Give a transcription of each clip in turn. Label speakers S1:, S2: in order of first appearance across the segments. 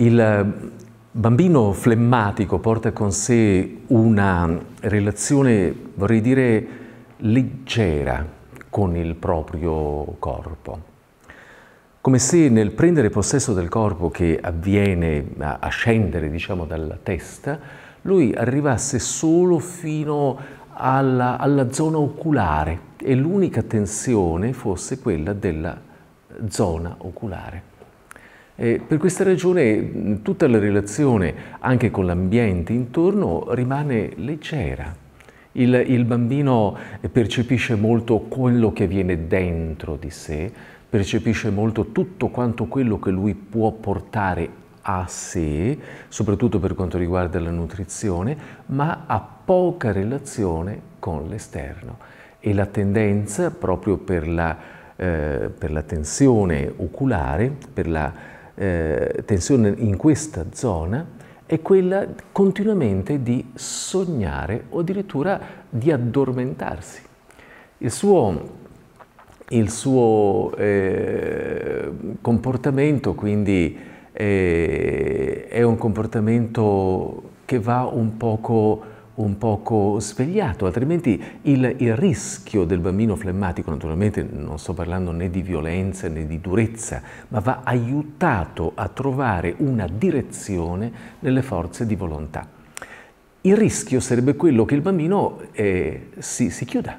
S1: Il eh, bambino flemmatico porta con sé una relazione, vorrei dire, leggera con il proprio corpo. Come se nel prendere possesso del corpo che avviene a scendere, diciamo, dalla testa, lui arrivasse solo fino alla, alla zona oculare e l'unica tensione fosse quella della zona oculare. Eh, per questa ragione tutta la relazione anche con l'ambiente intorno rimane leggera. Il, il, bambino eh, percepisce molto quello che avviene dentro di sé, percepisce molto tutto quanto quello che lui può portare a sé, soprattutto per quanto riguarda la nutrizione, ma ha poca relazione con l'esterno. E la tendenza, proprio per la, eh, per la tensione oculare, per la eh, tensione in questa zona è quella continuamente di sognare o addirittura di addormentarsi. Il suo, il suo eh, comportamento quindi eh, è un comportamento che va un poco un poco svegliato, altrimenti il, il, rischio del bambino flemmatico, naturalmente non sto parlando né di violenza né di durezza, ma va aiutato a trovare una direzione nelle forze di volontà. Il rischio sarebbe quello che il bambino eh, si, si, chiuda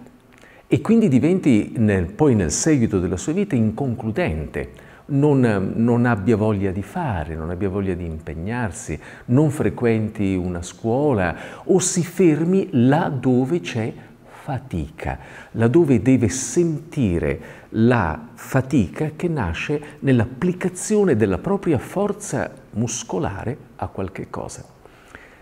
S1: e quindi diventi nel, poi nel seguito della sua vita inconcludente, non, non, abbia voglia di fare, non abbia voglia di impegnarsi, non frequenti una scuola o si fermi là dove c'è fatica, laddove deve sentire la fatica che nasce nell'applicazione della propria forza muscolare a qualche cosa.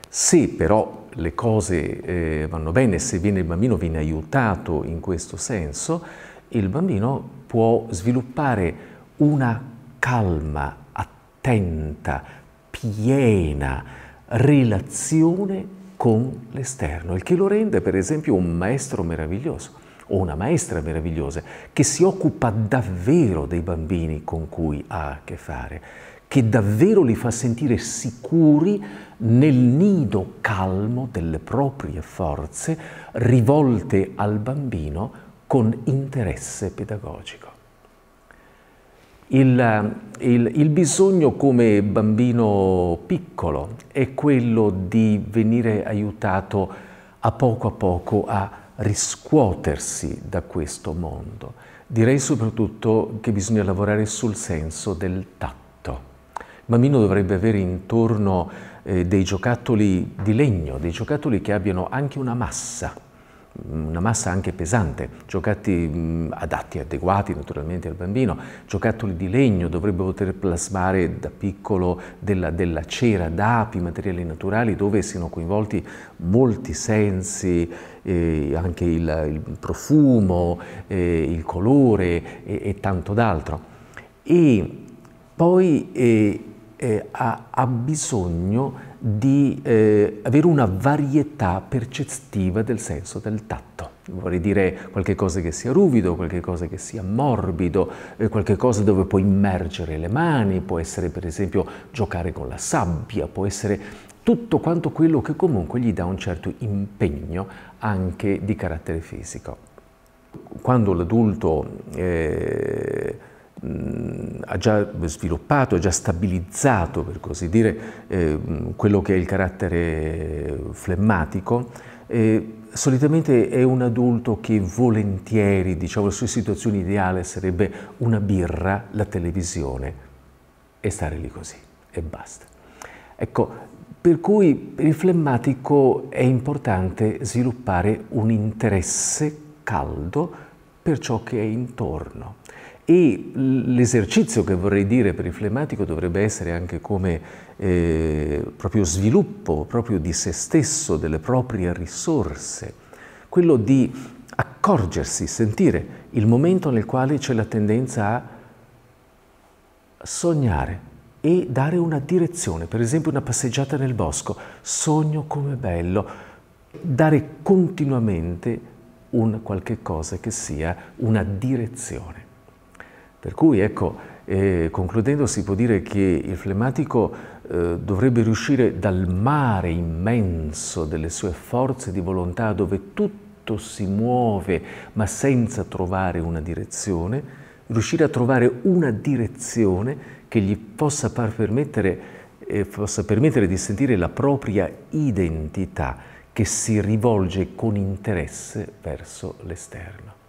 S1: Se però le cose eh, vanno bene, se viene, il bambino viene aiutato in questo senso, il bambino può sviluppare una calma, attenta, piena relazione con l'esterno, il che lo rende per esempio un maestro meraviglioso o una maestra meravigliosa che si occupa davvero dei bambini con cui ha a che fare, che davvero li fa sentire sicuri nel nido calmo delle proprie forze rivolte al bambino con interesse pedagogico. Il, il, il, bisogno come bambino piccolo è quello di venire aiutato a poco a poco a riscuotersi da questo mondo. Direi soprattutto che bisogna lavorare sul senso del tatto. Il bambino dovrebbe avere intorno eh, dei giocattoli di legno, dei giocattoli che abbiano anche una massa una massa anche pesante, giocattoli adatti, adeguati naturalmente al bambino, giocattoli di legno, dovrebbe poter plasmare da piccolo della, della cera, d'api, materiali naturali dove siano coinvolti molti sensi, eh, anche il, il profumo, eh, il colore e, e tanto d'altro. E poi eh, eh, ha, ha, bisogno di eh, avere una varietà percettiva del senso del tatto. Vorrei dire qualche cosa che sia ruvido, qualche cosa che sia morbido, eh, qualche cosa dove puoi immergere le mani, può essere per esempio giocare con la sabbia, può essere tutto quanto quello che comunque gli dà un certo impegno anche di carattere fisico. Quando l'adulto eh, ha già sviluppato, ha già stabilizzato, per così dire, eh, quello che è il carattere flemmatico, eh, solitamente è un adulto che volentieri, diciamo, la sua situazione ideale sarebbe una birra, la televisione e stare lì così e basta. Ecco, per cui per il flemmatico è importante sviluppare un interesse caldo per ciò che è intorno. E l'esercizio che vorrei dire per il flemmatico dovrebbe essere anche come eh, proprio sviluppo proprio di se stesso, delle proprie risorse, quello di accorgersi, sentire il momento nel quale c'è la tendenza a sognare e dare una direzione, per esempio una passeggiata nel bosco, sogno come bello, dare continuamente un qualche cosa che sia una direzione. Per cui, ecco, eh, concludendo si può dire che il flemmatico eh, dovrebbe riuscire dal mare immenso delle sue forze di volontà dove tutto si muove ma senza trovare una direzione, riuscire a trovare una direzione che gli possa, permettere, eh, possa permettere di sentire la propria identità che si rivolge con interesse verso l'esterno.